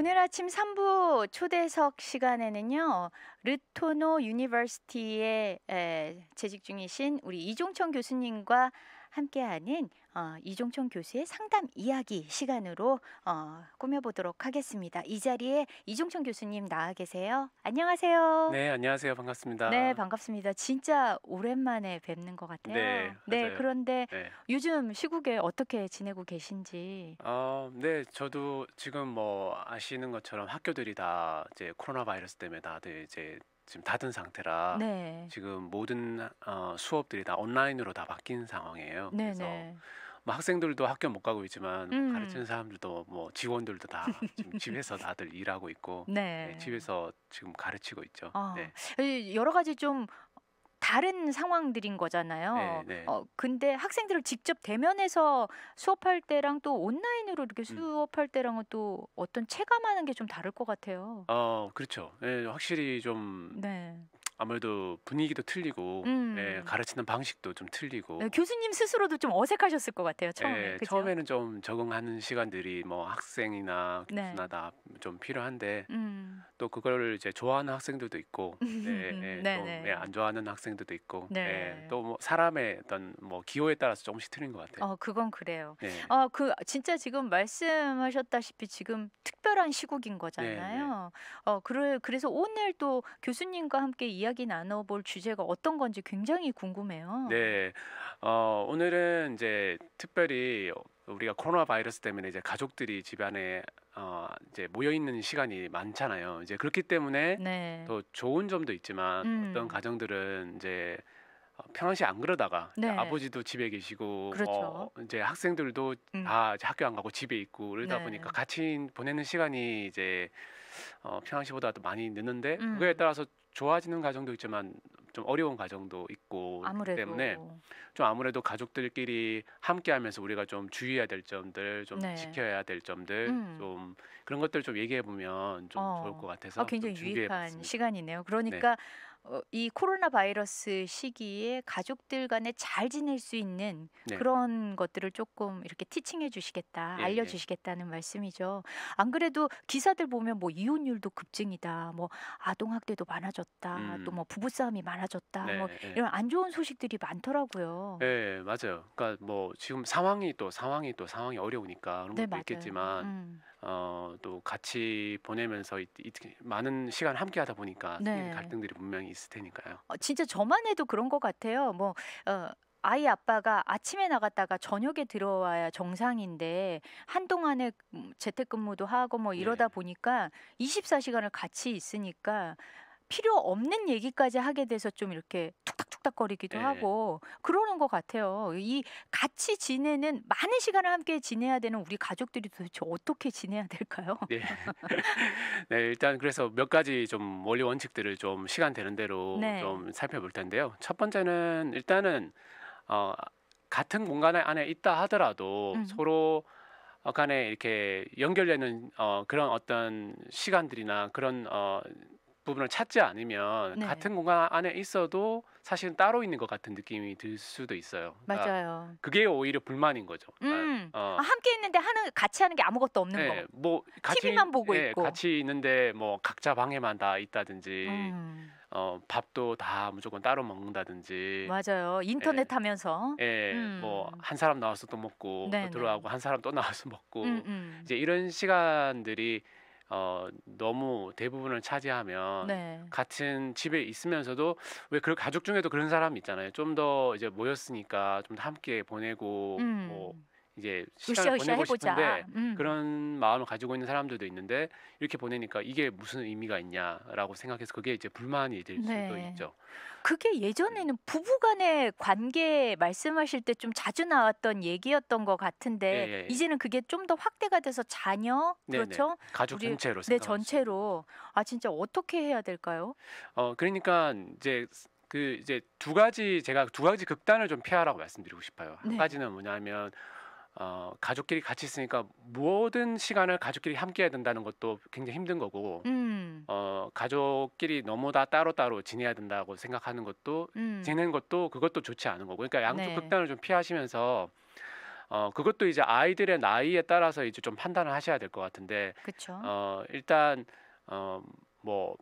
오늘 아침 3부 초대석 시간에는요. 르토노 유니버시티에 재직 중이신 우리 이종천 교수님과 함께하는 어, 이종총 교수의 상담 이야기 시간으로 어, 꾸며보도록 하겠습니다. 이 자리에 이종총 교수님 나와 계세요. 안녕하세요. 네, 안녕하세요. 반갑습니다. 네, 반갑습니다. 진짜 오랜만에 뵙는 것 같아요. 네, 네 그런데 네. 요즘 시국에 어떻게 지내고 계신지? 어, 네, 저도 지금 뭐 아시는 것처럼 학교들이 다 이제 코로나 바이러스 때문에 다들 이제 지금 닫은 상태라 네. 지금 모든 어, 수업들이 다 온라인으로 다 바뀐 상황이에요. 네 그래서 네. 뭐 학생들도 학교 못 가고 있지만 음. 가르치는 사람들도 뭐 직원들도 다 지금 집에서 다들 일하고 있고 네. 네, 집에서 지금 가르치고 있죠. 아, 네. 여러 가지 좀 다른 상황들인 거잖아요. 네, 네. 어, 근데 학생들을 직접 대면해서 수업할 때랑 또 온라인으로 이렇게 음. 수업할 음. 때랑은 또 어떤 체감하는 게 좀 다를 것 같아요. 어, 그렇죠. 예, 확실히 좀 네. 아무래도 분위기도 틀리고 예, 음. 예, 가르치는 방식도 좀 틀리고 네, 교수님 스스로도 좀 어색하셨을 것 같아요 예, 처음에. 예, 처음에는 좀 적응하는 시간들이 뭐 학생이나 네. 교수나 다 좀 필요한데 음. 또 그걸 이제 좋아하는 학생들도 있고 예, 예, 네, 네. 또, 예, 안 좋아하는 학생들도 있고 네. 예, 또뭐 사람의 어떤 뭐 기호에 따라서 조금씩 틀린 것 같아요. 어 그건 그래요. 예. 어그 진짜 지금 말씀하셨다시피 지금 특별한 시국인 네, 네. 거잖아요. 어 그래 그래서 오늘 또 교수님과 함께 이야기 이야기 나눠볼 주제가 어떤 건지 굉장히 궁금해요. 네, 어, 오늘은 이제 특별히 우리가 코로나 바이러스 때문에 이제 가족들이 집안에 어, 이제 모여 있는 시간이 많잖아요. 이제 그렇기 때문에 네. 더 좋은 점도 있지만 음. 어떤 가정들은 이제 어, 평상시 안 그러다가 네. 아버지도 집에 계시고 그렇죠. 어, 이제 학생들도 음. 다 이제 학교 안 가고 집에 있고 그러다 네. 보니까 같이 보내는 시간이 이제 어, 평상시보다 도 많이 늦는데 음. 그에 따라서 좋아지는 과정도 있지만 좀 어려운 과정도 있고 아무래도. 때문에 좀 아무래도 가족들끼리 함께하면서 우리가 좀 주의해야 될 점들 좀 네. 지켜야 될 점들 음. 좀 그런 것들 좀 얘기해 보면 좀 어. 좋을 것 같아서 어, 굉장히 유익한 시간이네요. 그러니까 네. 어, 이 코로나 바이러스 시기에 가족들 간에 잘 지낼 수 있는 네. 그런 것들을 조금 이렇게 티칭해 주시겠다, 네, 알려 예. 주시겠다는 네. 말씀이죠. 안 그래도 기사들 보면 뭐 이혼율도 급증이다, 뭐 아동 학대도 많아졌다, 음. 또뭐 부부 싸움이 많아졌다, 네, 뭐 예. 이런 안 좋은 소식들이 많더라고요. 네, 맞아요. 그러니까 뭐 지금 상황이 또 상황이 또 상황이 어려우니까 그런 네, 것도 있겠지만 음. 어, 또 같이 보내면서 이, 이, 많은 시간 함께하다 보니까 네. 갈등들이 분명히 있을 테니까요. 어, 진짜 저만 해도 그런 것 같아요. 뭐 어, 아이 아빠가 아침에 나갔다가 저녁에 들어와야 정상인데 한동안에 음, 재택근무도 하고 뭐 네. 이러다 네. 보니까 24시간을 같이 있으니까 필요 없는 얘기까지 하게 돼서 좀 이렇게 툭탁 끄적끄거리기도 네. 하고 그러는 것 같아요. 이 같이 지내는 많은 시간을 함께 지내야 되는 우리 가족들이 도대체 어떻게 지내야 될까요? 네. 네 일단 그래서 몇 가지 좀 원리 원칙들을 좀 시간 되는 대로 네. 좀 살펴볼 텐데요. 첫 번째는 일단은 어, 같은 공간 안에 있다 하더라도 음. 서로 간에 이렇게 연결되는 어, 그런 어떤 시간들이나 그런 어, 부분을 찾지 않으면 네. 같은 공간 안에 있어도 사실은 따로 있는 것 같은 느낌이 들 수도 있어요. 그러니까 그게 오히려 불만인 거죠. 음. 그러니까, 어. 아, 어. 함께 있는데 하는 같이 하는 게 아무것도 없는 네, 예, 거. 뭐 같이, TV만 보고 네, 있고 같이 있는데 뭐 각자 방에만 다 있다든지 음. 어, 밥도 다 무조건 따로 먹는다든지. 맞아요. 인터넷 예, 하면서. 예, 음. 뭐한 사람 나와서 또 먹고 또 들어가고 한 사람 또 나와서 먹고 음, 음. 이제 이런 시간들이 어, 너무 대부분을 차지하면 네. 같은 집에 있으면서도 왜그 가족 중에도 그런 사람 있잖아요. 좀 더 이제 모였으니까 좀 더 함께 보내고 뭐 음. 뭐 이제 시간을 으쌰, 보내고 싶은데 음. 그런 마음을 가지고 있는 사람들도 있는데 이렇게 보내니까 이게 무슨 의미가 있냐라고 생각해서 그게 이제 불만이 될 네. 수도 있죠. 그게 예전에는 음. 부부간의 관계 말씀하실 때 좀 자주 나왔던 얘기였던 것 같은데 네, 네, 이제는 그게 좀 더 확대가 돼서 자녀 네, 네. 그렇죠? 가족 전체로 네 전체로 아 진짜 어떻게 해야 될까요? 어 그러니까 이제 그 이제 두 가지 제가 두 가지 극단을 좀 피하라고 말씀드리고 싶어요. 한 네. 가지는 뭐냐면 어, 가족끼리 같이 있으니까 모든 시간을 가족끼리 함께 해야 된다는 것도 굉장히 힘든 거고 음. 어, 가족끼리 너무 다 따로따로 지내야 된다고 생각하는 것도 음. 지내는 것도 그것도 좋지 않은 거고 그러니까 양쪽 네. 극단을 좀 피하시면서 어, 그것도 이제 아이들의 나이에 따라서 이제 좀 판단을 하셔야 될 것 같은데 그쵸. 어, 일단 어, 뭐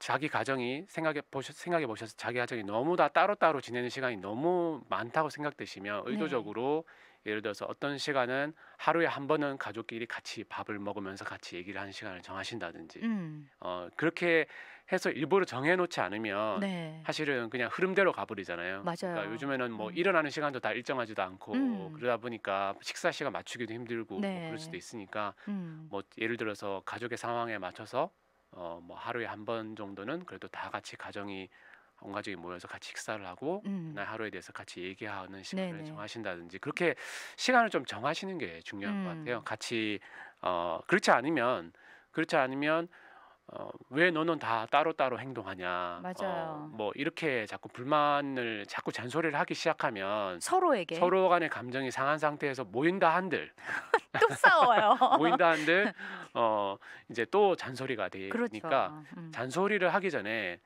자기 가정이 생각해 보셔 생각해 보셔서 자기 가정이 너무 다 따로따로 지내는 시간이 너무 많다고 생각되시면 네. 의도적으로 네. 예를 들어서 어떤 시간은 하루에 한 번은 가족끼리 같이 밥을 먹으면서 같이 얘기를 하는 시간을 정하신다든지 음. 어, 그렇게 해서 일부러 정해놓지 않으면 네. 사실은 그냥 흐름대로 가버리잖아요. 그러니까 맞아요. 그러니까 요즘에는 뭐 음. 일어나는 시간도 다 일정하지도 않고 음. 그러다 보니까 식사 시간 맞추기도 힘들고 뭐 네. 뭐 그럴 수도 있으니까 음. 뭐 예를 들어서 가족의 상황에 맞춰서 어, 뭐 하루에 한 번 정도는 그래도 다 같이 가정이 온 가족이 모여서 같이 식사를 하고 음. 날 하루에 대해서 같이 얘기하는 시간을 네네. 정하신다든지 그렇게 시간을 좀 정하시는 게 중요한 음. 것 같아요. 음. 같이 어 그렇지 않으면 그렇지 않으면 어, 왜 너는 다 따로따로 행동하냐. 어, 맞아요. 어, 뭐 이렇게 자꾸 불만을 자꾸 잔소리를 하기 시작하면 서로에게 서로 간의 감정이 상한 상태에서 모인다 한들 또 싸워요. 모인다 한들 어, 이제 또 잔소리가 되니까 그렇죠. 음. 잔소리를 하기 전에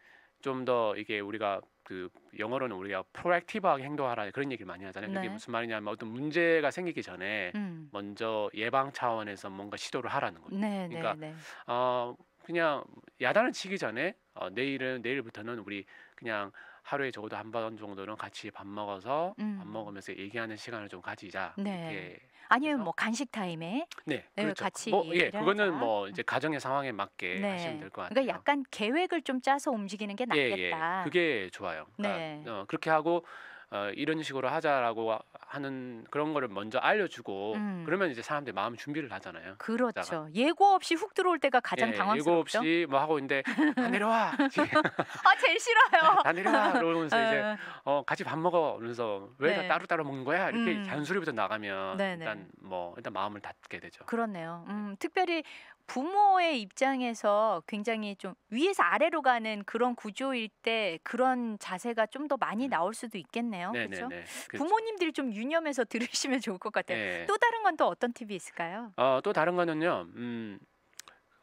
좀더 이게 우리가 그 영어로는 우리가 프로액티브하게 행동하라 그런 얘기를 많이 하잖아요. 그게 네. 무슨 말이냐면 어떤 문제가 생기기 전에 음. 먼저 예방 차원에서 뭔가 시도를 하라는 거죠 네, 네 그러니까 네, 어 그냥 야단을 치기 전에 어, 내일은 내일부터는 우리 그냥 하루에 적어도 한 번 정도는 같이 밥 먹어서 음. 밥 먹으면서 얘기하는 시간을 좀 가지자. 네. 이렇게 아니면 뭐 간식 타임에 네, 예, 그렇죠. 같이 뭐, 예, 그거는 뭐 이제 가정의 상황에 맞게 네. 하시면 될것 그러니까 같아요. 그러니까 약간 계획을 좀 짜서 움직이는 게 낫겠다. 예, 예. 그게 좋아요. 그러니까 네. 어, 그렇게 하고 어, 이런 식으로 하자라고 하는 그런 거를 먼저 알려주고 음. 그러면 이제 사람들이 마음 준비를 하잖아요. 그렇죠. 자가. 예고 없이 훅 들어올 때가 가장 예, 당황스럽죠. 예고 없이 뭐 하고 있는데 다 내려와. 아 제일 싫어요. 다 내려와. 그러면서 이제 어, 어 같이 밥 먹어. 그면서 왜다 네. 따로 따로 먹는 거야? 이렇게 음. 잔소리부터 나가면 네네. 일단 뭐 일단 마음을 닫게 되죠. 그렇네요. 음, 특별히 부모의 입장에서 굉장히 좀 위에서 아래로 가는 그런 구조일 때 그런 자세가 좀 더 많이 음. 나올 수도 있겠네요. 그렇죠? 부모님들이 좀 유념해서 들으시면 좋을 것 같아요. 네. 또 다른 건 또 어떤 팁이 있을까요? 어, 또 다른 거는요. 음,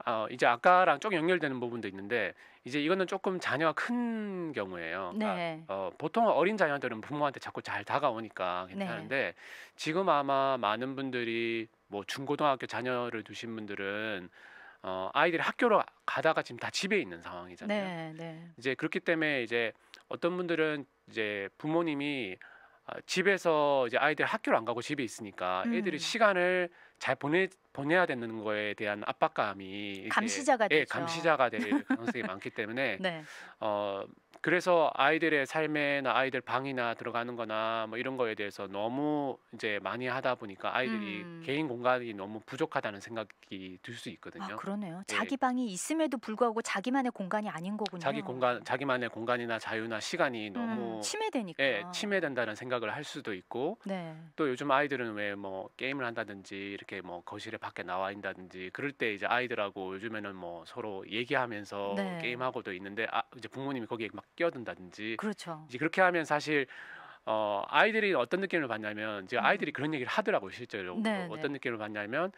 어, 이제 아까랑 조금 연결되는 부분도 있는데 이제 이거는 조금 자녀가 큰 경우예요. 그러니까 네. 어, 보통 어린 자녀들은 부모한테 자꾸 잘 다가오니까 네. 괜찮은데 네. 지금 아마 많은 분들이 뭐 중고등학교 자녀를 두신 분들은 어, 아이들이 학교로 가다가 지금 다 집에 있는 상황이잖아요. 네, 네. 이제 그렇기 때문에 이제 어떤 분들은 이제 부모님이 어, 집에서 이제 아이들 학교를 안 가고 집에 있으니까 음. 애들이 시간을 잘 보내 보내야 되는 거에 대한 압박감이 감시자가 이제, 예, 되죠. 예, 감시자가 될 가능성이 많기 때문에 네. 어 그래서 아이들의 삶에나 아이들 방이나 들어가는 거나 뭐 이런 거에 대해서 너무 이제 많이 하다 보니까 아이들이 음. 개인 공간이 너무 부족하다는 생각이 들수 아, 있거든요. 아, 그러네요. 네. 자기 방이 있음에도 불구하고 자기만의 공간이 아닌 거군요. 자기 공간 자기만의 공간이나 자유나 시간이 음, 너무 음, 침해되니까. 예, 침해된다는 생각을 할 수도 있고 네. 또 요즘 아이들은 왜 뭐 게임을 한다든지 이렇게 뭐 거실에 밖에 나와 있다든지 그럴 때 이제 아이들하고 요즘에는 뭐 서로 얘기하면서 네. 게임하고도 있는데 아, 이제 부모님이 거기에 막 끼어든다든지 그렇죠. 이제 그렇게 하면 사실 어 아이들이 어떤 느낌을 받냐면 이제 음. 아이들이 음. 그런 얘기를 하더라고요 실제로 네, 뭐 네. 어떤 네. 느낌을 받냐면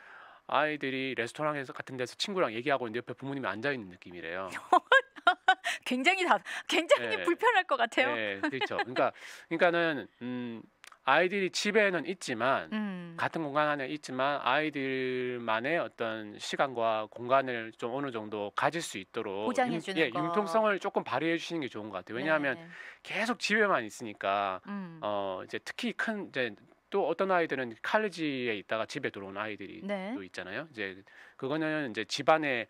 아이들이 레스토랑에서 같은 데서 친구랑 얘기하고 있는데 옆에 부모님이 앉아 있는 느낌이래요. 굉장히 다 굉장히 네. 불편할 것 같아요. 네, 그렇죠. 그러니까 그러니까는 음 아이들이 집에는 있지만 음. 같은 공간 안에 있지만 아이들만의 어떤 시간과 공간을 좀 어느 정도 가질 수 있도록 보장해 주는 예, 거. 융통성을 조금 발휘해 주시는 게 좋은 것 같아요. 왜냐하면 네. 계속 집에만 있으니까 음. 어 이제 특히 큰 이제 또 어떤 아이들은 칼리지에 있다가 집에 들어온 아이들이 네. 또 있잖아요. 이제 그거는 이제 집안에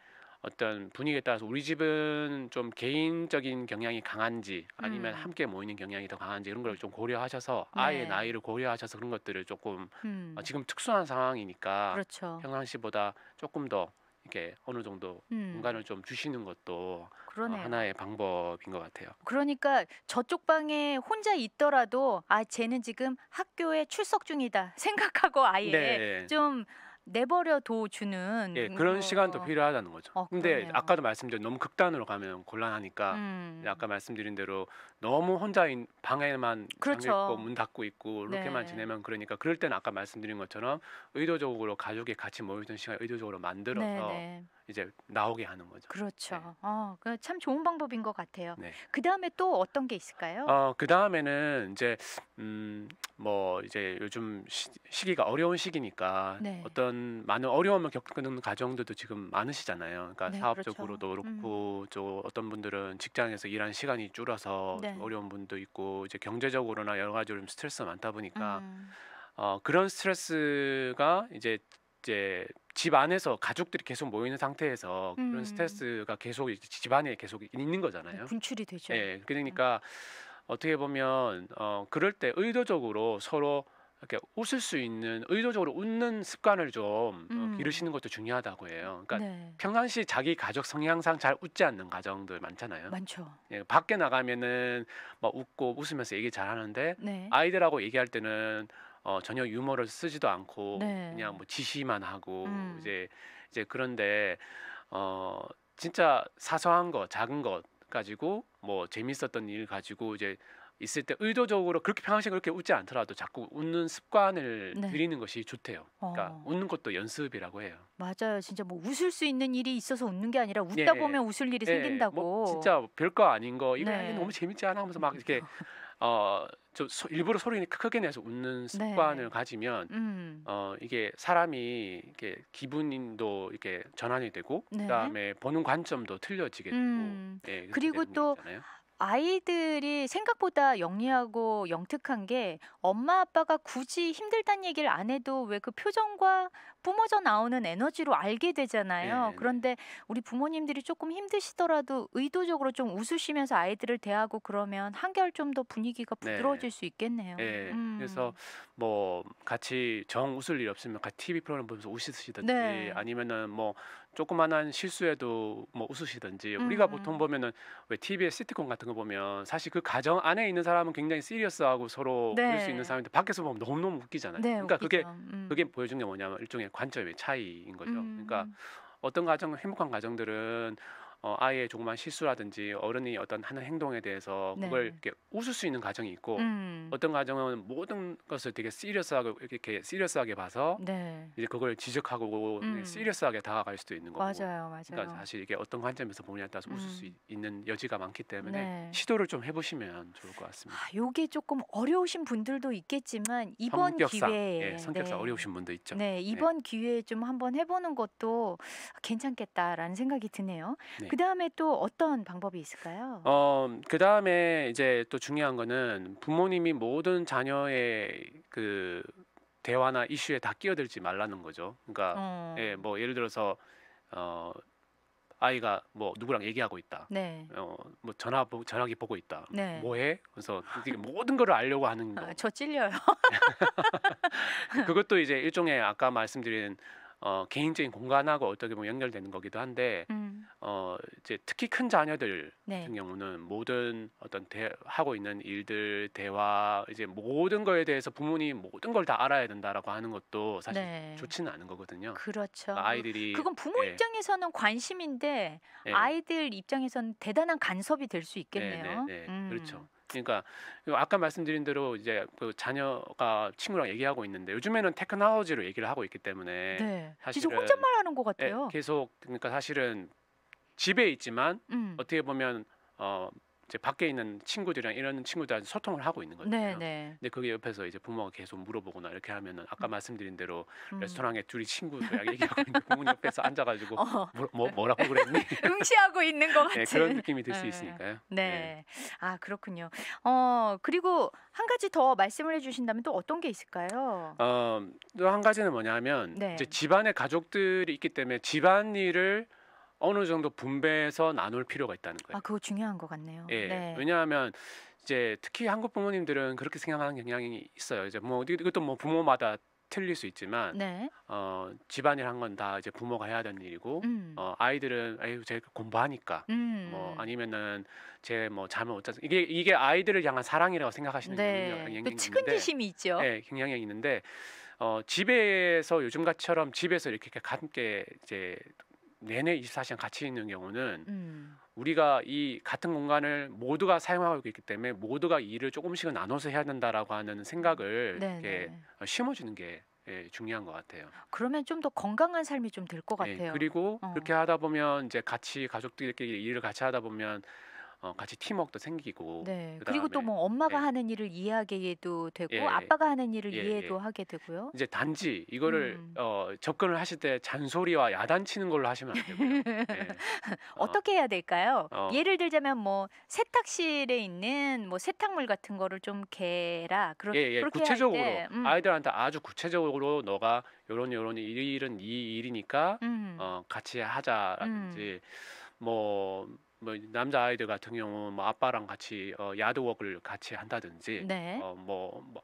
어떤 분위기에 따라서 우리 집은 좀 개인적인 경향이 강한지 아니면 음. 함께 모이는 경향이 더 강한지 이런 걸 좀 고려하셔서 네. 아이의 나이를 고려하셔서 그런 것들을 조금 어, 음. 어, 지금 특수한 상황이니까 그렇죠. 평상시보다 조금 더 이렇게 어느 정도 음. 공간을 좀 주시는 것도 어, 하나의 방법인 것 같아요. 그러니까 저쪽 방에 혼자 있더라도 아 쟤는 지금 학교에 출석 중이다 생각하고 아예 네. 좀 내버려둬 주는 예, 음, 그런 거. 시간도 어. 필요하다는 거죠. 어, 근데 그러네요. 아까도 말씀드린 너무 극단으로 가면 곤란하니까 음. 아까 말씀드린 대로 너무 혼자인 방에만 그렇죠. 있고 문 닫고 있고 이렇게만 네. 지내면 그러니까 그럴 때는 아까 말씀드린 것처럼 의도적으로 가족이 같이 모이던 시간 의도적으로 만들어서 네네. 네. 이제 나오게 하는 거죠. 그렇죠. 네. 어, 그 참 좋은 방법인 것 같아요. 네. 그 다음에 또 어떤 게 있을까요? 어, 그 다음에는 이제 음, 뭐 이제 요즘 시, 기가 어려운 시기니까 네. 어떤 많은 어려움을 겪는 가정들도 지금 많으시잖아요. 그러니까 네, 그렇죠. 사업적으로도 그렇죠. 그렇고 음. 또 어떤 분들은 직장에서 일하는 시간이 줄어서 네. 네. 어려운 분도 있고 이제 경제적으로나 여러 가지로 좀 스트레스가 많다 보니까 음. 어, 그런 스트레스가 이제 이제 집 안에서 가족들이 계속 모이는 상태에서 음. 그런 스트레스가 계속 이제 집 안에 계속 있는 거잖아요. 네, 분출이 되죠. 예. 그러니까 음. 어떻게 보면 어 그럴 때 의도적으로 서로 이렇게 웃을 수 있는 의도적으로 웃는 습관을 좀 어, 음. 기르시는 것도 중요하다고 해요. 그러니까 네. 평상시 자기 가족 성향상 잘 웃지 않는 가정들 많잖아요. 많죠. 예, 밖에 나가면은 막 웃고 웃으면서 얘기 잘 하는데 네. 아이들하고 얘기할 때는 어, 전혀 유머를 쓰지도 않고 네. 그냥 뭐 지시만 하고 음. 이제 이제 그런데 어 진짜 사소한 거 작은 것 가지고 뭐 재밌었던 일 가지고 이제 있을 때 의도적으로 그렇게 평상시에 그렇게 웃지 않더라도 자꾸 웃는 습관을 네. 들이는 것이 좋대요. 그러니까 어. 웃는 것도 연습이라고 해요. 맞아요. 진짜 뭐 웃을 수 있는 일이 있어서 웃는 게 아니라 웃다 네. 보면 웃을 일이 네. 뭐 생긴다고. 뭐 진짜 별거 아닌 거 이거 네. 너무 재밌지 않아 하면서 막 이렇게 어, 저 일부러 소리 크게 내서 웃는 네. 습관을 네. 가지면 음. 어, 이게 사람이 이렇게 기분도 이렇게 전환이 되고 네. 그다음에 보는 관점도 틀려지게 되고 음. 네, 그리고 또 있잖아요. 아이들이 생각보다 영리하고 영특한 게 엄마 아빠가 굳이 힘들다는 얘기를 안 해도 왜 그 표정과 뿜어져 나오는 에너지로 알게 되잖아요. 네. 그런데 우리 부모님들이 조금 힘드시더라도 의도적으로 좀 웃으시면서 아이들을 대하고 그러면 한결 좀 더 분위기가 네. 부드러워질 네. 수 있겠네요. 네. 음. 그래서 뭐 같이 정 웃을 일 없으면 같이 TV 프로그램 보면서 웃으시든지 네. 아니면은 뭐 조그만한 실수에도 뭐 웃으시든지 음, 우리가 음. 보통 보면은 왜 TV에 시트콤 같은 거 보면 사실 그 가정 안에 있는 사람은 굉장히 시리어스하고 서로 네. 웃을 수 있는 사람인데 밖에서 보면 너무너무 웃기잖아요. 네, 그러니까 웃기죠. 그게 음. 그게 보여준 게 뭐냐면 일종의 관점의 차이인 거죠. 그러니까 음. 그러니까 어떤 가정 행복한 가정들은 어, 아이의 조그만 실수라든지 어른이 어떤 하는 행동에 대해서 네. 그걸 네. 이렇게 웃을 수 있는 과정이 있고 음. 어떤 과정은 모든 것을 되게 시리어스하게 이렇게 시리어스하게 봐서 네. 이제 그걸 지적하고 그 음. 시리어스하게 네, 다가갈 수도 있는 거고 맞아요, 맞아요. 그러니까 사실 이게 어떤 관점에서 보느냐에 따라서 음. 웃을 수 음. 있는 여지가 많기 때문에 네. 시도를 좀 해보시면 좋을 것 같습니다. 아, 요게 조금 어려우신 분들도 있겠지만 이번 성격상, 기회에 예, 성격상 네. 어려우신 분도 있죠. 네, 이번 기회에 좀 한번 해보는 것도 괜찮겠다라는 생각이 드네요. 그 다음에 또 어떤 방법이 있을까요? 어, 그 다음에 이제 또 중요한 거는 부모님이 모든 자녀의 그 대화나 이슈에 다 끼어들지 말라는 거죠. 그러니까 어. 예, 뭐 예를 들어서 어 아이가 뭐 누구랑 얘기하고 있다. 네. 어뭐 전화 전화기 보고 있다. 네. 뭐해? 그래서 모든 걸 알려고 하는 아, 거. 아, 저 찔려요. 그것도 이제 일종의 아까 말씀드린 어, 개인적인 공간하고 어떻게 보면 연결되는 거기도 한데 음. 어, 이제 특히 큰 자녀들 네. 같은 경우는 모든 어떤 대, 하고 있는 일들 대화 이제 모든 거에 대해서 부모님 모든 걸 다 알아야 된다라고 하는 것도 사실 네. 좋지는 않은 거거든요. 그렇죠. 그러니까 아이들이 그건 부모 네. 입장에서는 관심인데 예. 아이들 입장에서는 대단한 간섭이 될수 네, 네, 있겠네요. 네. 음. 그렇죠. 그러니까 아까 말씀드린 대로 이제 그 자녀가 친구랑 얘기하고 있는데 요즘에는 테크놀로지로 얘기를 하고 있기 때문에 네. 사실 혼자 말하는 것 같아요. 예, 계속 그러니까 사실은 집에 있지만 음. 어떻게 보면 어 이제 밖에 있는 친구들이랑 이런 친구들한테 소통을 하고 있는 거예요 네네. 근데 그게 옆에서 이제 부모가 계속 물어보거나 이렇게 하면은 아까 음. 말씀드린 대로 음. 레스토랑에 둘이 친구들 야기하고 있는 부모 님 옆에서 앉아가지고 어. 뭐, 뭐 라고 그랬니? 응시하고 있는 것 같은 네, 그런 느낌이 들수 네. 있으니까요. 네. 네. 아 그렇군요. 어 그리고 한 가지 더 말씀을 해주신다면 또 어떤 게 있을까요? 어또 한 가지는 뭐냐면 네. 이제 집안에 가족들이 있기 때문에 집안일을 어느 정도 분배해서 나눌 필요가 있다는 거예요. 아, 그거 중요한 것 같네요. 예. 네. 왜냐하면 이제 특히 한국 부모님들은 그렇게 생각하는 경향이 있어요. 이제 뭐 이것도 뭐 부모마다 틀릴 수 있지만 네. 어, 집안일 한 건 다 이제 부모가 해야 되는 일이고 음. 어, 아이들은 아유 제가 공부하니까 음. 뭐 아니면은 제뭐 잠을 못 자서 이게 이게 아이들을 향한 사랑이라고 생각하시는 네. 경향이 그 있는데 측은지심이 있죠. 네, 경향이 있는데 어, 집에서 요즘 같처럼 집에서 이렇게 함께 이제 내내 24시간 같이 있는 경우는 음. 우리가 이 같은 공간을 모두가 사용하고 있기 때문에 모두가 일을 조금씩은 나눠서 해야 된다라고 하는 생각을 네, 이렇게 네. 어, 심어주는 게 예, 중요한 것 같아요. 그러면 좀 더 건강한 삶이 좀 될것 예, 같아요. 예, 그리고 어. 그렇게 하다 보면 이제 같이 가족들끼리 일을 같이 하다 보면 어, 같이 팀워크도 생기고 네. 그리고 또 뭐 엄마가 예. 하는 일을 이해하게도 되고 예. 아빠가 하는 일을 예, 예. 이해도 하게 되고요. 이제 단지 이거를 음. 어, 접근을 하실 때 잔소리와 야단치는 걸로 하시면 안 되고요. 예. 어. 어떻게 해야 될까요? 어. 예를 들자면 뭐 세탁실에 있는 뭐 세탁물 같은 거를 좀 개라 그러, 예, 예, 그렇게 구체적으로 때, 음. 아이들한테 아주 구체적으로 너가 요런 요런 이 일은 이 일이니까 음. 어, 같이 하자라든지 음. 뭐뭐 남자 아이들 같은 경우뭐 아빠랑 같이 어, 야드웍을 같이 한다든지 네. 어뭐 뭐, 뭐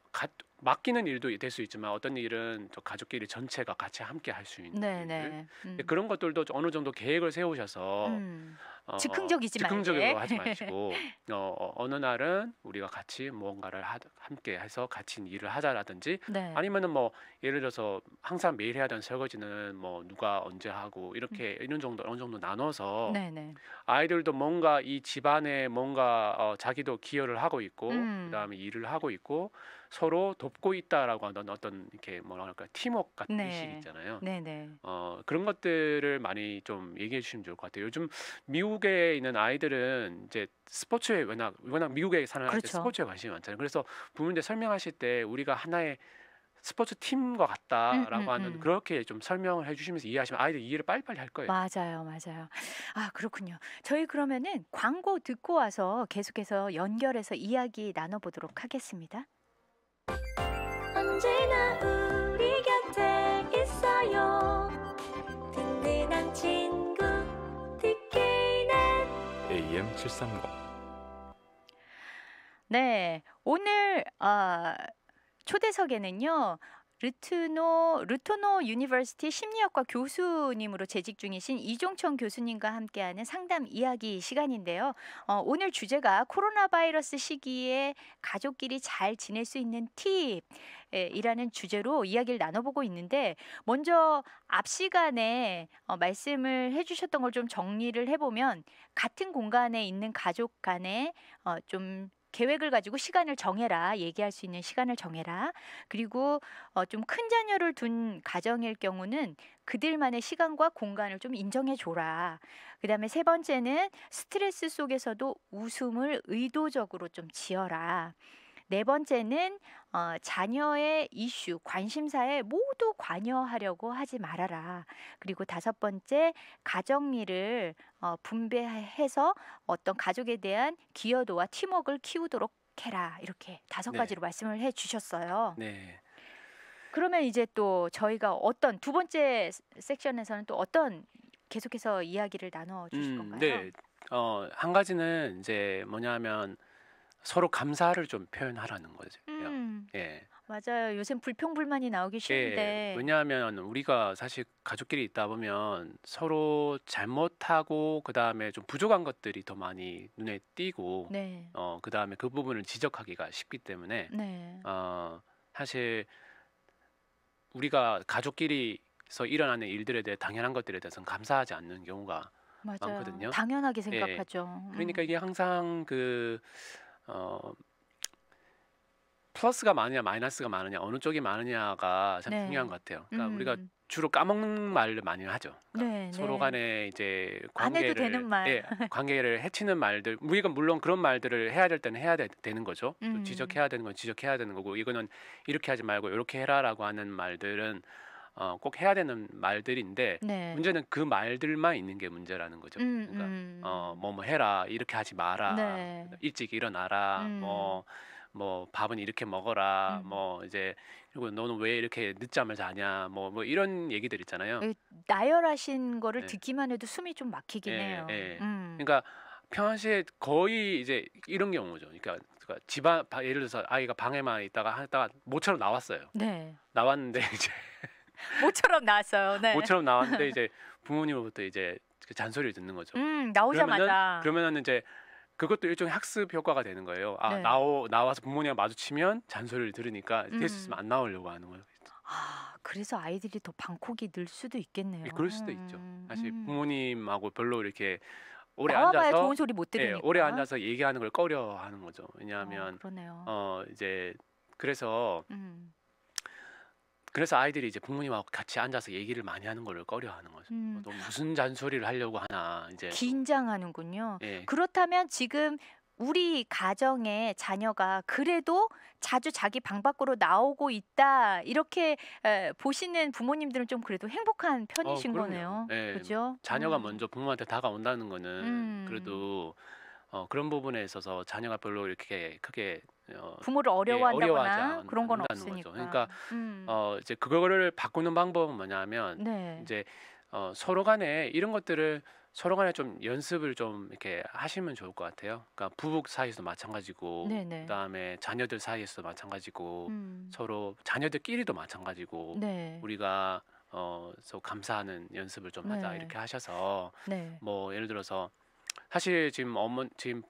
맡기는 일도 될 수 있지만 어떤 일은 저 가족끼리 전체가 같이 함께 할 수 있는 네, 네. 음. 그런 것들도 어느 정도 계획을 세우셔서 음. 어, 어, 즉흥적이지 즉흥적으로 하지 마시고 어, 어, 어느 날은 우리가 같이 무언가를 하, 함께 해서 같이 일을 하자라든지 네. 아니면은 뭐 예를 들어서 항상 매일 해야 되는 설거지는 뭐 누가 언제 하고 이렇게 음. 이런 정도 어느 정도 나눠서 네네. 아이들도 뭔가 이 집안에 뭔가 어, 자기도 기여를 하고 있고 음. 그다음에 일을 하고 있고 서로 돕고 있다라고 하는 어떤 이렇게 뭐랄까 팀웍 같은 네. 의식 있잖아요. 네네. 어 그런 것들을 많이 좀 얘기해 주시면 좋을 것 같아요. 요즘 미국 미국에 있는 아이들은 이제 스포츠에 워낙 워낙 미국에 사는 그렇죠. 스포츠에 관심이 많잖아요. 그래서 부모님들 설명하실 때 우리가 하나의 스포츠 팀과 같다라고 음, 음, 하는 음. 그렇게 좀 설명을 해주시면서 이해하시면 아이들 이해를 빨리빨리 할 거예요. 맞아요, 맞아요. 아 그렇군요. 저희 그러면은 광고 듣고 와서 계속해서 연결해서 이야기 나눠보도록 하겠습니다. 언제나 우. 네, 오늘 어, 초대석에는요. 르트노 르토노 유니버시티 심리학과 교수님으로 재직 중이신 이종천 교수님과 함께하는 상담 이야기 시간인데요. 어, 오늘 주제가 코로나 바이러스 시기에 가족끼리 잘 지낼 수 있는 팁 이라는 예, 주제로 이야기를 나눠보고 있는데 먼저 앞 시간에 어, 말씀을 해주셨던 걸 좀 정리를 해보면 같은 공간에 있는 가족 간에 어, 좀 계획을 가지고 시간을 정해라 얘기할 수 있는 시간을 정해라 그리고 어, 좀 큰 자녀를 둔 가정일 경우는 그들만의 시간과 공간을 좀 인정해 줘라 그다음에 세 번째는 스트레스 속에서도 웃음을 의도적으로 좀 지어라 네 번째는 어, 자녀의 이슈, 관심사에 모두 관여하려고 하지 말아라. 그리고 다섯 번째, 가정 일을 어, 분배해서 어떤 가족에 대한 기여도와 팀워크를 키우도록 해라. 이렇게 다섯 네. 가지로 말씀을 해 주셨어요. 네. 그러면 이제 또 저희가 어떤 두 번째 섹션에서는 또 어떤 계속해서 이야기를 나눠 주실 음, 건가요? 네. 어, 한 가지는 이제 뭐냐면 하 서로 감사를 좀 표현하라는 거죠. 음. 예. 맞아요. 요새 불평불만이 나오기 예. 쉬운데. 예, 왜냐하면 우리가 사실 가족끼리 있다 보면 서로 잘못하고 그 다음에 좀 부족한 것들이 더 많이 눈에 띄고, 네. 어그 다음에 그 부분을 지적하기가 쉽기 때문에, 네. 어 사실 우리가 가족끼리서 일어나는 일들에 대해 당연한 것들에 대해서는 감사하지 않는 경우가 맞아요. 많거든요. 당연하게 예. 생각하죠. 예, 그러니까 음. 이게 항상 그 어, 플러스가 많으냐 마이너스가 많으냐 어느 쪽이 많으냐가 참 네. 중요한 것 같아요. 그러니까 음. 우리가 주로 까먹는 말을 많이 하죠. 그러니까 네, 서로 네. 간에 이제 관계를 예, 관계를 해치는 말들 우리가 물론 그런 말들을 해야 될 때는 해야 되, 는 거죠. 음. 지적해야 되는 건 지적해야 되는 거고 이거는 이렇게 하지 말고 이렇게 해라라고 하는 말들은 어, 꼭 해야 되는 말들인데 네. 문제는 그 말들만 있는 게 문제라는 거죠. 음, 그러니까 음. 어, 뭐뭐 뭐 해라 이렇게 하지 마라 네. 일찍 일어나라 뭐, 음. 뭐뭐 밥은 이렇게 먹어라 음. 뭐 이제 그리고 너는 왜 이렇게 늦잠을 자냐 뭐뭐 뭐 이런 얘기들 있잖아요 나열하신 거를 네. 듣기만 해도 숨이 좀 막히긴 네, 해요 네. 음. 그러니까 평상시에 거의 이제 이런 경우죠 그러니까, 그러니까 집안 예를 들어서 아이가 방에만 있다가 하다가 모처럼 나왔어요 네. 나왔는데 이제 모처럼 나왔어요. 네. 모처럼 나왔는데 이제 부모님으로부터 이제 그 잔소리를 듣는 거죠. 음, 나오자마자. 그러면은, 그러면은 이제 그것도 일종의 학습 효과가 되는 거예요. 아, 네. 나오 나와서 부모님과 마주치면 잔소리를 들으니까 테스트있으안 음. 나오려고 하는 거예요. 아, 그래서 아이들이 더 방콕이 늘 수도 있겠네요. 예, 그럴 수도 음. 있죠. 사실 음. 부모님하고 별로 이렇게 오래 앉아서 좋은 소리 못 예, 들으니까. 예, 오래 앉아서 얘기하는 걸 꺼려 하는 거죠. 왜냐하면 어, 어 이제 그래서 음. 그래서 아이들이 이제 부모님하고 같이 앉아서 얘기를 많이 하는 걸를 꺼려하는 거죠. 어, 음. 너 무슨 잔소리를 하려고 하나 이제 긴장하는군요. 예. 그렇다면 지금 우리 가정의 자녀가 그래도 자주 자기 방 밖으로 나오고 있다 이렇게 에, 보시는 부모님들은 좀 그래도 행복한 어, 편이신 어, 거네요. 네. 그죠? 자녀가 음. 먼저 부모한테 다가온다는 거는 음. 그래도 어, 그런 부분에 있어서 자녀가 별로 이렇게 크게 어, 부모를 예, 어려워한다거나 예, 그런 건 없으니까. 거죠. 그러니까 음. 어, 이제 그거를 바꾸는 방법은 뭐냐면 네. 이제 어, 서로 간에 이런 것들을 서로 간에 좀 연습을 좀 이렇게 하시면 좋을 것 같아요. 그러니까 부부 사이에서도 마찬가지고 네네. 네. 그다음에 자녀들 사이에서도 마찬가지고 음. 서로 자녀들끼리도 마찬가지고 네. 우리가 어, 서 감사하는 연습을 좀 하자 네. 이렇게 하셔서 네. 뭐 예를 들어서 사실 지금 어머 지금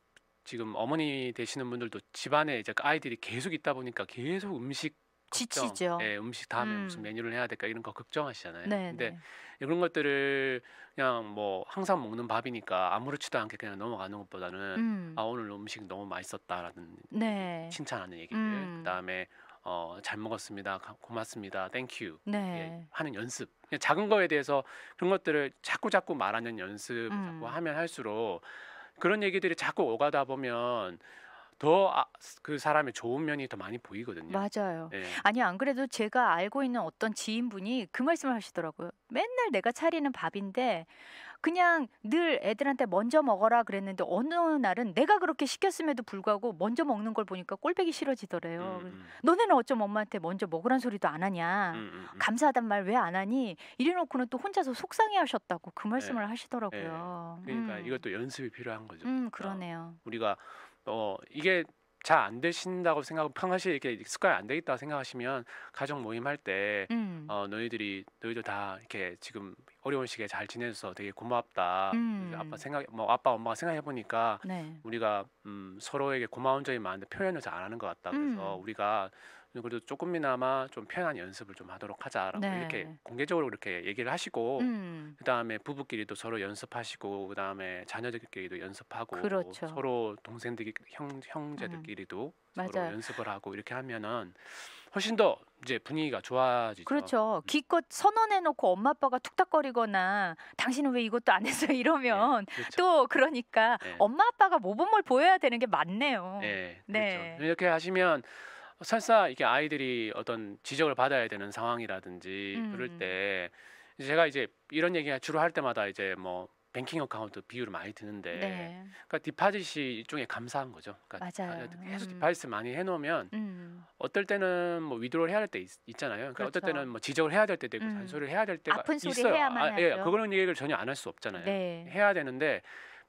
지금 어머니 되시는 분들도 집안에 이제 그 아이들이 계속 있다 보니까 계속 음식 걱정, 지치죠. 예, 음식 다음에 음. 무슨 메뉴를 해야 될까 이런 거 걱정하시잖아요. 네, 근데 네. 이런 것들을 그냥 뭐 항상 먹는 밥이니까 아무렇지도 않게 그냥 넘어가는 것보다는 음. 아 오늘 음식 너무 맛있었다라는 네. 칭찬하는 얘기를 음. 그다음에 어, 잘 먹었습니다. 고맙습니다. 땡큐. 네. 예, 하는 연습. 작은 거에 대해서 그런 것들을 자꾸 자꾸 말하는 연습 음. 자꾸 하면 할수록 그런 얘기들이 자꾸 오가다 보면 더그 아, 사람의 좋은 면이 더 많이 보이거든요. 맞아요. 예. 아니 안 그래도 제가 알고 있는 어떤 지인분이 그 말씀을 하시더라고요. 맨날 내가 차리는 밥인데 그냥 늘 애들한테 먼저 먹어라 그랬는데 어느 날은 내가 그렇게 시켰음에도 불구하고 먼저 먹는 걸 보니까 꼴배기 싫어지더래요. 음. 음. 너네는 어쩜 엄마한테 먼저 먹으란 소리도 안 하냐. 음, 음, 음. 감사하단 말 왜 안 하니? 이래놓고는 또 혼자서 속상해 하셨다고 그 네. 말씀을 네. 하시더라고요. 네. 그러니까 음. 이것도 연습이 필요한 거죠. 음, 그러니까 그러네요. 어, 우리가 어 이게 잘안 되신다고 생각하 평상시에 이렇게 습관이 안 되겠다 생각하시면 가족 모임 할때 음. 어, 너희들이 너희들 다 이렇게 지금 어려운 시기에 잘 지내줘서 되게 고맙다. 음. 아빠 생각 뭐 아빠 엄마가 생각해 보니까 네. 우리가 음, 서로에게 고마운 점이 많은데 표현을 잘 안 하는 것 같다. 그래서 음. 우리가 그래도 조금이나마 좀 편한 연습을 좀 하도록 하자라고 네. 이렇게 공개적으로 이렇게 얘기를 하시고 음. 그다음에 부부끼리도 서로 연습하시고 그다음에 자녀들끼리도 연습하고 그렇죠. 서로 동생들 형 형제들끼리도 음. 서로 연습을 하고 이렇게 하면은 훨씬 더 이제 분위기가 좋아지죠. 그렇죠. 음. 기껏 선언해놓고 엄마 아빠가 툭닥거리거나 당신은 왜 이것도 안 했어요 이러면 네, 그렇죠. 또 그러니까 네. 엄마 아빠가 모범을 보여야 되는 게 맞네요. 네, 그렇죠. 네. 이렇게 하시면 어, 설사 이게 아이들이 어떤 지적을 받아야 되는 상황이라든지 음. 그럴 때 제가 이제 이런 얘기 주로 할 때마다 이제 뭐 뱅킹 어카운트 비율을 많이 드는데 네. 그러니까 디파짓이 일종의 감사한 거죠. 그러니까 맞아요. 계속 음. 디파짓을 많이 해놓으면 음. 어떨 때는 뭐 위드로를 해야 할때 있잖아요. 그러니까 그렇죠. 어떨 때는 뭐 지적을 해야 될 때도 있고 음. 잔소리를 해야 될 때가 있어요. 아, 예, 그거는 얘기를 전혀 안 할 수 없잖아요. 네. 해야 되는데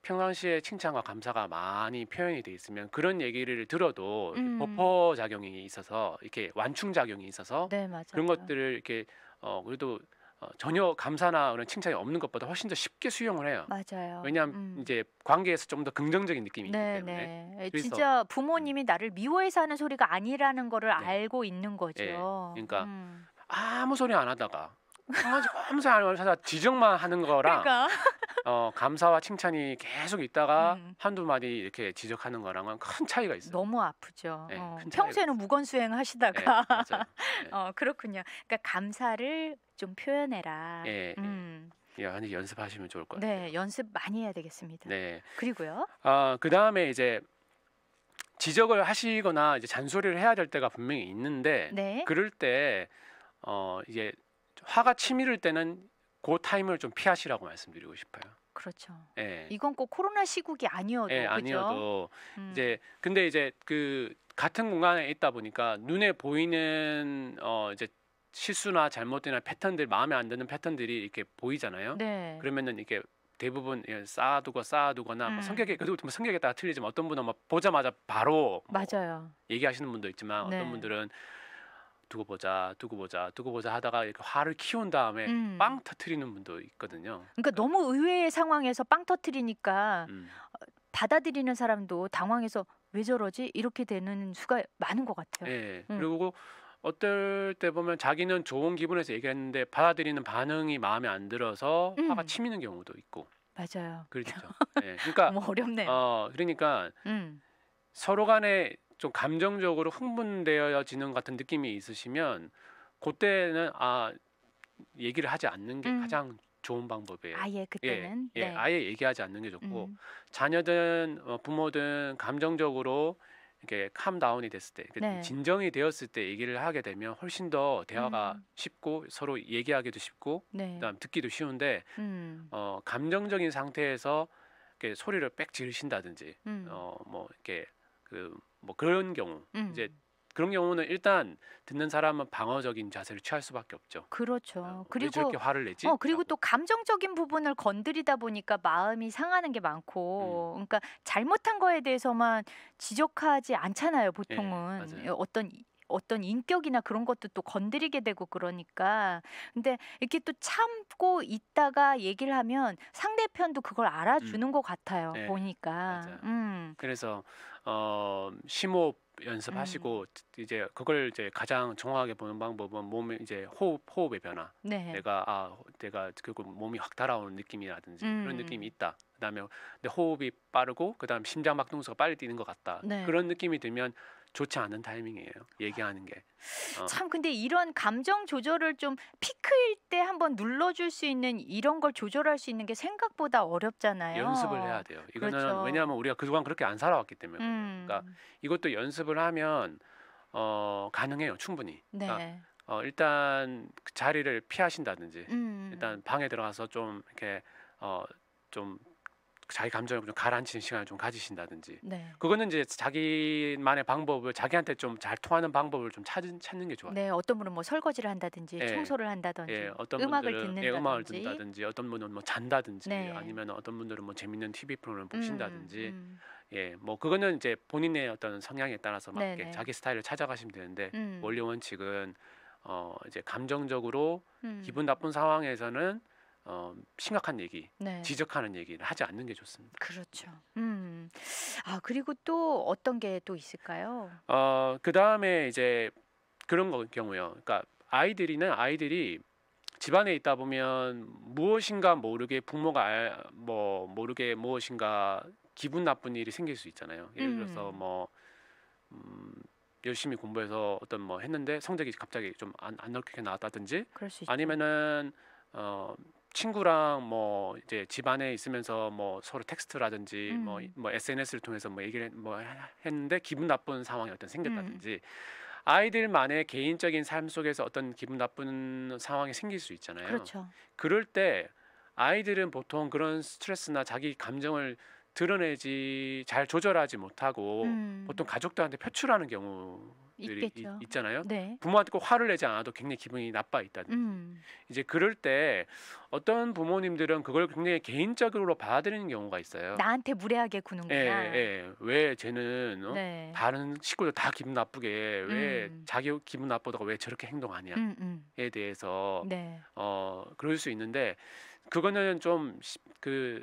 평상시에 칭찬과 감사가 많이 표현이 돼 있으면 그런 얘기를 들어도 음. 버퍼 작용이 있어서 이렇게 완충 작용이 있어서 네, 그런 것들을 이렇게 어 그래도 어, 전혀 감사나 그런 칭찬이 없는 것보다 훨씬 더 쉽게 수용을 해요. 맞아요. 왜냐하면 음. 이제 관계에서 좀 더 긍정적인 느낌이 네, 있기 때문에. 네. 그래서, 진짜 부모님이 음. 나를 미워해서 하는 소리가 아니라는 거를 네. 알고 있는 거죠. 네. 그러니까 음. 아무 소리 안 하다가 아무 소리 안 하다가 지적만 하는 거랑 그러니까. 어, 감사와 칭찬이 계속 있다가 음. 한두 마디 이렇게 지적하는 거랑은 큰 차이가 있어요. 너무 아프죠. 네, 어. 평소에는 무건 수행 하시다가 네, 네. 어, 그렇군요. 그러니까 감사를 좀 표현해라. 예. 음. 예, 아니 연습하시면 좋을 것 네, 같아요. 네, 연습 많이 해야 되겠습니다. 네. 그리고요. 아, 그다음에 이제 지적을 하시거나 이제 잔소리를 해야 될 때가 분명히 있는데 네. 그럴 때 어, 이제 화가 치밀을 때는 그 타임을 좀 피하시라고 말씀드리고 싶어요. 그렇죠. 예. 이건 꼭 코로나 시국이 아니어도 예, 아니어도 음. 이제 근데 이제 그 같은 공간에 있다 보니까 눈에 보이는 어 이제 실수나 잘못이나 패턴들 마음에 안 드는 패턴들이 이렇게 보이잖아요. 네. 그러면은 이렇게 대부분 예, 쌓아두고 쌓아두거나 뭐 음. 성격에 그래도 뭐 성격에 따라 틀리지만 어떤 분은 막 보자마자 바로 뭐 맞아요. 얘기하시는 분도 있지만 네. 어떤 분들은 두고 보자, 두고 보자, 두고 보자 하다가 이렇게 화를 키운 다음에 음. 빵 터트리는 분도 있거든요. 그러니까 네. 너무 의외의 상황에서 빵 터트리니까 음. 어, 받아들이는 사람도 당황해서 왜 저러지 이렇게 되는 수가 많은 것 같아요. 예. 음. 그리고 어떨 때 보면 자기는 좋은 기분에서 얘기했는데 받아들이는 반응이 마음에 안 들어서 음. 화가 치미는 경우도 있고. 맞아요. 그렇죠. 예. 그러니까 뭐 어렵네요. 어, 그러니까 음. 서로 간에 좀 감정적으로 흥분되어지는 같은 느낌이 있으시면 그때는 아 얘기를 하지 않는 게 음. 가장 좋은 방법이에요. 아예 예, 그때는 예, 예 네. 아예 얘기하지 않는 게 좋고 음. 자녀든 어, 부모든 감정적으로 이렇게 캄다운이 됐을 때 그 네. 진정이 되었을 때 얘기를 하게 되면 훨씬 더 대화가 음. 쉽고 서로 얘기하기도 쉽고 네. 그다음 듣기도 쉬운데 음. 어, 감정적인 상태에서 이렇게 소리를 빽 지르신다든지 음. 어뭐 이렇게 그뭐 그런 경우 음. 이제 그런 경우는 일단 듣는 사람은 방어적인 자세를 취할 수밖에 없죠. 그렇죠. 어, 그리고 저렇게 화를 내지. 어, 그리고 라고. 또 감정적인 부분을 건드리다 보니까 마음이 상하는 게 많고, 음. 그러니까 잘못한 거에 대해서만 지적하지 않잖아요. 예, 보통은 네, 어떤 어떤 인격이나 그런 것도 또 건드리게 되고 그러니까 근데 이렇게 또 참고 있다가 얘기를 하면 상대편도 그걸 알아주는 음. 것 같아요 네. 보니까 맞아요. 음. 그래서 어, 심호흡 연습하시고 음. 이제 그걸 이제 가장 정확하게 보는 방법은 몸의 이제 호흡 호흡의 변화. 네. 내가 아 내가 결국 몸이 확 달아오는 느낌이라든지 음. 그런 느낌이 있다. 그다음에 내 호흡이 빠르고 그다음 심장 박동수가 빨리 뛰는 것 같다. 네. 그런 느낌이 들면 좋지 않은 타이밍이에요. 얘기하는 게. 어. 참 근데 이런 감정 조절을 좀 피크일 때 한번 눌러줄 수 있는 이런 걸 조절할 수 있는 게 생각보다 어렵잖아요. 연습을 해야 돼요. 이거는 그렇죠. 왜냐하면 우리가 그동안 그렇게 안 살아왔기 때문에. 음. 그러니까 이것도 연습을 하면 어, 가능해요. 충분히. 네. 그러니까 어, 일단 그 자리를 피하신다든지 음. 일단 방에 들어가서 좀 이렇게 어, 좀 자기 감정을 좀 가라앉히는 시간을 좀 가지신다든지 네. 그거는 이제 자기만의 방법을 자기한테 좀 잘 통하는 방법을 좀 찾은, 찾는 게 좋아요. 네, 어떤 분은 뭐 설거지를 한다든지 네. 청소를 한다든지 네, 어떤 음악을 예, 듣는다든지 예, 음악을 듣는다든지 어떤 분은 뭐 잔다든지 네. 아니면 어떤 분들은 뭐 재밌는 TV 프로그램을 음, 보신다든지 음, 음. 예, 뭐 그거는 이제 본인의 어떤 성향에 따라서 맞게 네, 네. 자기 스타일을 찾아가시면 되는데 음. 원리 원칙은 어 이제 감정적으로 음. 기분 나쁜 상황에서는 어, 심각한 얘기, 네. 지적하는 얘기를 하지 않는 게 좋습니다. 그렇죠. 음. 아 그리고 또 어떤 게 또 있을까요? 어, 그 다음에 이제 그런 거, 경우요. 그러니까 아이들이는 아이들이 집안에 있다 보면 무엇인가 모르게 부모가 알, 뭐 모르게 무엇인가 기분 나쁜 일이 생길 수 있잖아요. 예를 들어서 음. 뭐 음, 열심히 공부해서 어떤 뭐 했는데 성적이 갑자기 좀안안 넓게 나왔다든지 아니면은 어 친구랑 뭐 이제 집안에 있으면서 뭐 서로 텍스트라든지 뭐 음. 뭐, 뭐 SNS를 통해서 뭐 얘기를 뭐 했는데 기분 나쁜 상황이 어떤 음. 생겼다든지 음. 아이들만의 개인적인 삶 속에서 어떤 기분 나쁜 상황이 생길 수 있잖아요. 그렇죠. 그럴 때 아이들은 보통 그런 스트레스나 자기 감정을 드러내지 잘 조절하지 못하고 음. 보통 가족들한테 표출하는 경우 사람들이 있 있, 잖아요 네. 부모한테 꼭 화를 내지 않아도 굉장히 기분이 나빠 있다든지. 음. 이제 그럴 때 어떤 부모님들은 그걸 굉장히 개인적으로 받아들이는 경우가 있어요. 나한테 무례하게 구는구나. 예, 예. 왜 쟤는 어? 네. 다른 식구들 다 기분 나쁘게 왜 음. 자기 기분 나쁘다고 왜 저렇게 행동하냐에 음, 음. 대해서 네. 어 그럴 수 있는데 그거는 좀그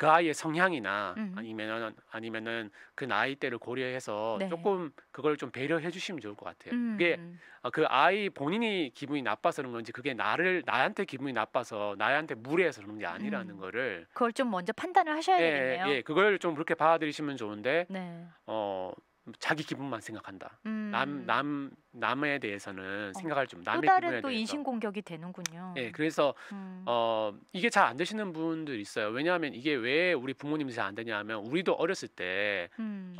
그 아이의 성향이나 음. 아니면은 아니면은 그 나이대를 고려해서 네. 조금 그걸 좀 배려해 주시면 좋을 것 같아요. 음. 그게 음. 아, 그 아이 본인이 기분이 나빠서 그런 건지 그게 나를 나한테 기분이 나빠서 나한테 무례해서 그런 게 아니라는 음. 거를 그걸 좀 먼저 판단을 하셔야 예, 되겠네요. 예, 그걸 좀 그렇게 받아들이시면 좋은데 네. 어 자기 기분만 생각한다. 음. 남, 남, 남에 대해서는 어. 생각할 좀 남의 또 다른 또 인신 공격이 되는군요. 네, 그래서 음. 어 이게 잘 안 되시는 분들 있어요. 왜냐하면 이게 왜 우리 부모님이 잘 안 되냐면 하 우리도 어렸을 때어 음.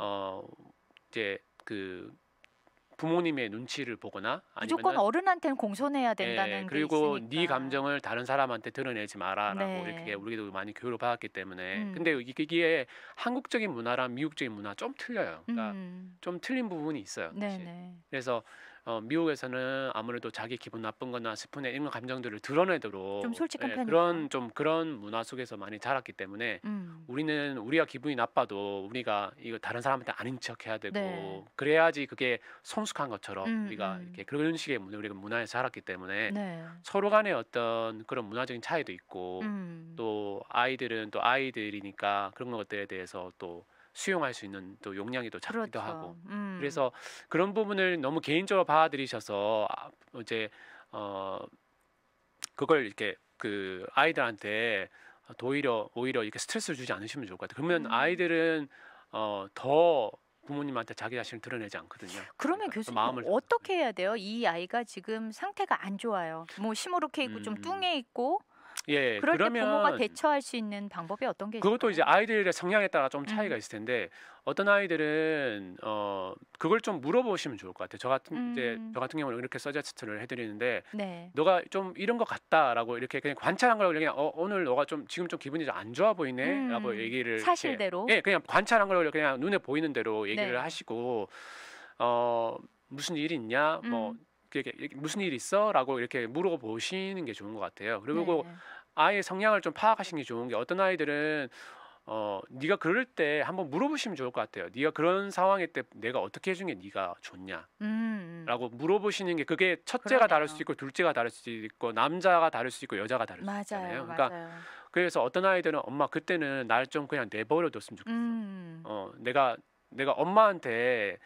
이제 그 부모님의 눈치를 보거나 아니면 무조건 어른한테는 공손해야 된다는 예, 그리고 네 감정을 다른 사람한테 드러내지 마라라고 네. 이렇게 우리도 많이 교육을 받았기 때문에 음. 근데 이게 한국적인 문화랑 미국적인 문화 좀 틀려요. 그러니까 음. 좀 틀린 부분이 있어요. 네네. 그래서 어, 미국에서는 아무래도 자기 기분 나쁜거나 슬픈 이런 감정들을 드러내도록 좀 솔직한 예, 편 그런 좀 그런 문화 속에서 많이 자랐기 때문에 음. 우리는 우리가 기분이 나빠도 우리가 이거 다른 사람한테 아닌 척 해야 되고 네. 그래야지 그게 성숙한 것처럼 음, 우리가 음. 이렇게 그런 식의 문화, 우리가 문화에서 자랐기 때문에 네. 서로 간에 어떤 그런 문화적인 차이도 있고 음. 또 아이들은 또 아이들이니까 그런 것들에 대해서 또 수용할 수 있는 또 용량이 또 작기도 그렇죠. 하고 음. 그래서 그런 부분을 너무 개인적으로 받아들이셔서 아, 이제 어 그걸 이렇게 그 아이들한테 오히려 오히려 이렇게 스트레스를 주지 않으시면 좋을 것 같아요. 그러면 음. 아이들은 어더 부모님한테 자기 자신을 드러내지 않거든요. 그러면 그러니까 교수님 마음을 어떻게 음. 해야 돼요? 이 아이가 지금 상태가 안 좋아요. 뭐 시무룩해 있고 음. 좀 뚱해 있고 예, 예, 그럴 그러면 부모가 대처할 수 있는 방법이 어떤 게 있을까요? 그것도 이제 아이들의 성향에 따라 좀 차이가 음. 있을 텐데 어떤 아이들은 어 그걸 좀 물어보시면 좋을 것 같아요. 저 같은 음. 이제 저 같은 경우는 이렇게 서제스트를 해드리는데 네. 너가 좀 이런 것 같다라고 이렇게 그냥 관찰한 걸 그냥 어, 오늘 너가 좀 지금 좀 기분이 좀안 좋아 보이네라고 음. 얘기를 사실대로 예 그냥 관찰한 걸 그냥 눈에 보이는 대로 얘기를 네. 하시고 어 무슨 일이 있냐 뭐 음. 이렇게 무슨 일 있어?라고 이렇게 물어보시는 게 좋은 것 같아요. 그리고 그 네. 아이의 성향을 좀 파악하시는 게 좋은 게 어떤 아이들은 어 네가 그럴 때 한번 물어보시면 좋을 것 같아요. 네가 그런 상황일 때 내가 어떻게 해준 게 네가 좋냐? 음, 음. 라고 물어보시는 게 그게 첫째가 그러네요. 다를 수 있고 둘째가 다를 수 있고 남자가 다를 수 있고 여자가 다를 맞아요, 수 있잖아요. 그러니까 맞아요. 그래서 어떤 아이들은 엄마 그때는 날 좀 그냥 내버려 뒀으면 좋겠어. 음. 어 내가 내가 엄마한테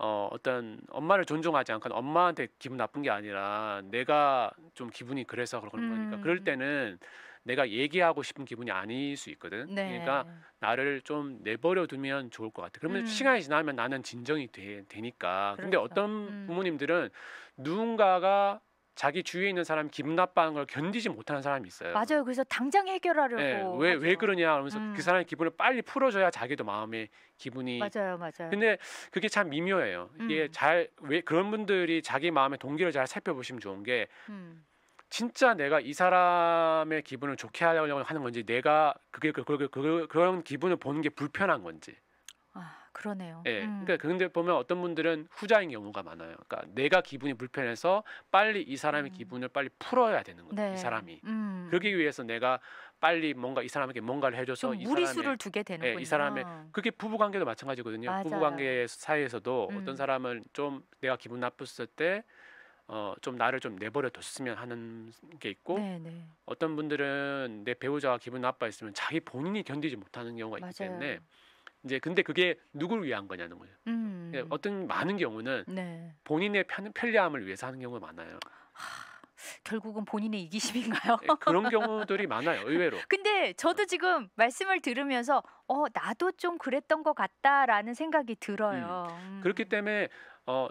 어, 어떤 엄마를 존중하지 않거나 엄마한테 기분 나쁜 게 아니라 내가 좀 기분이 그래서 그런 그러니까 음. 거니까 그럴 때는 내가 얘기하고 싶은 기분이 아닐 수 있거든. 네. 그러니까 나를 좀 내버려 두면 좋을 것 같아. 그러면 음. 시간이 지나면 나는 진정이 돼, 되니까. 그렇죠. 근데 어떤 음. 부모님들은 누군가가 자기 주위에 있는 사람 기분 나빠하는 걸 견디지 못하는 사람이 있어요. 맞아요. 그래서 당장 해결하려고. 네, 왜, 하왜 그러냐 하면서 음. 그 사람의 기분을 빨리 풀어줘야 자기도 마음의 기분이. 맞아요, 맞아요. 근데 그게 참 미묘해요. 이게 음. 잘, 왜 그런 분들이 자기 마음의 동기를 잘 살펴보시면 좋은 게 음. 진짜 내가 이 사람의 기분을 좋게 하려고 하는 건지 내가 그게 그, 그, 그, 그, 그런 기분을 보는 게 불편한 건지. 아. 그러네요. 예. 음. 그러니까 그런데 보면 어떤 분들은 후자인 경우가 많아요. 그러니까 내가 기분이 불편해서 빨리 이 사람의 음. 기분을 빨리 풀어야 되는 거예요. 네. 이 사람이. 음. 그러기 위해서 내가 빨리 뭔가 이 사람에게 뭔가를 해줘서 이 무리수를 사람의, 두게 되는 예, 이 사람의 그게 부부 관계도 마찬가지거든요. 맞아요. 부부 관계 사이에서도 어떤 음. 사람은 좀 내가 기분 나빴을 때 어, 좀 나를 좀 내버려 뒀으면 하는 게 있고 네네. 네. 어떤 분들은 내 배우자가 기분 나빠 있으면 자기 본인이 견디지 못하는 경우가 있기 맞아요. 때문에 이제 근데 그게 누굴 위한 거냐는 거예요. 음. 예, 어떤 많은 경우는 네. 본인의 편, 편리함을 위해서 하는 경우가 많아요. 결국은 본인의 이기심인가요? 네, 그런 경우들이 많아요 의외로. 근데 저도 지금 말씀을 들으면서 어 나도 좀 그랬던 것 같다라는 생각이 들어요. 음. 음. 그렇기 때문에 어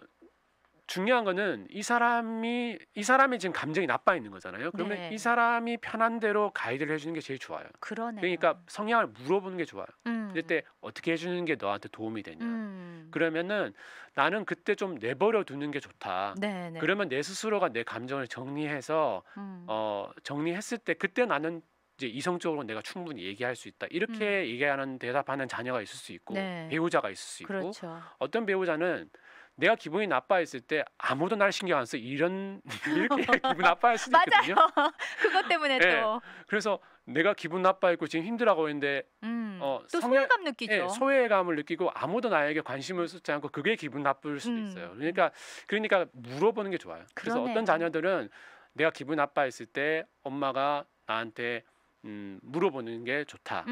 중요한 거는 이 사람이 이 사람이 지금 감정이 나빠 있는 거잖아요. 그러면 네. 이 사람이 편한 대로 가이드를 해주는 게 제일 좋아요. 그러네요. 그러니까 성향을 물어보는 게 좋아요. 음. 그때 어떻게 해주는 게 너한테 도움이 되냐. 음. 그러면은 나는 그때 좀 내버려 두는 게 좋다. 네네. 네. 그러면 내 스스로가 내 감정을 정리해서 음. 어 정리했을 때 그때 나는 이제 이성적으로 내가 충분히 얘기할 수 있다 이렇게 음. 얘기하는 대답하는 자녀가 있을 수 있고 네. 배우자가 있을 수 있고 그렇죠. 어떤 배우자는 내가 기분이 나빠했을 때 아무도 날 신경 안 써 이런 이렇게 기분 나빠할 수도 있거든요. 맞아요. 그것 때문에 네. 또. 그래서 내가 기분 나빠했고 지금 힘들어하고 있는데 음, 어, 또 성향, 소외감 느끼죠. 네, 소외감을 느끼고 아무도 나에게 관심을 쏟지 않고 그게 기분 나쁠 수도 음. 있어요. 그러니까 그러니까 물어보는 게 좋아요. 그러네 그래서 어떤 자녀들은 내가 기분 나빠했을 때 엄마가 나한테 음, 물어보는 게 좋다라고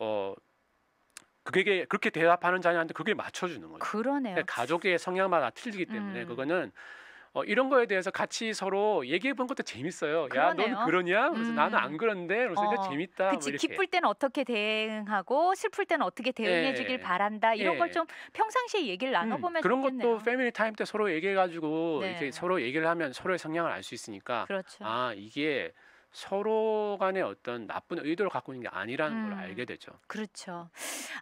음. 어, 그게 그렇게 대답하는 자녀한테 그게 맞춰주는 거예요. 그러네요. 그러니까 가족의 성향마다 틀리기 때문에 음. 그거는 어, 이런 거에 대해서 같이 서로 얘기해 본 것도 재밌어요. 그러네 야, 넌 그러냐? 그래서 음. 나는 안 그런데. 그래서 어. 재밌다. 뭐 그치. 뭐 기쁠 때는 어떻게 대응하고 슬플 때는 어떻게 대응해 주길 예. 바란다. 이런 네. 걸좀 예. 평상시에 얘기를 나눠 보면 음. 그런 좋겠네요. 것도 패밀리 타임 때 서로 얘기해 가지고 네. 이렇게 서로 얘기를 하면 서로의 성향을 알 수 있으니까 그렇죠. 아, 이게 서로 간에 어떤 나쁜 의도를 갖고 있는 게 아니라는 음, 걸 알게 되죠. 그렇죠.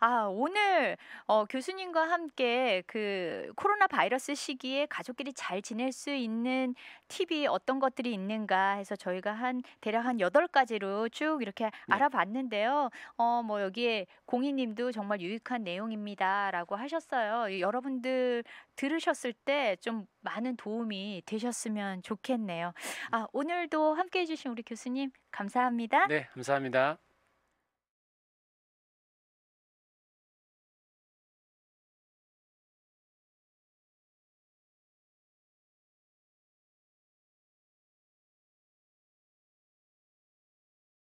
아, 오늘 어, 교수님과 함께 그 코로나 바이러스 시기에 가족끼리 잘 지낼 수 있는 팁이 어떤 것들이 있는가 해서 저희가 한 대략 한 여덟 가지로쭉 이렇게 네. 알아봤는데요. 어, 뭐 여기에 공인님도 정말 유익한 내용입니다라고 하셨어요. 여러분들 들으셨을 때 좀 많은 도움이 되셨으면 좋겠네요. 아, 오늘도 함께 해주신 우리 교수님 감사합니다. 네, 감사합니다.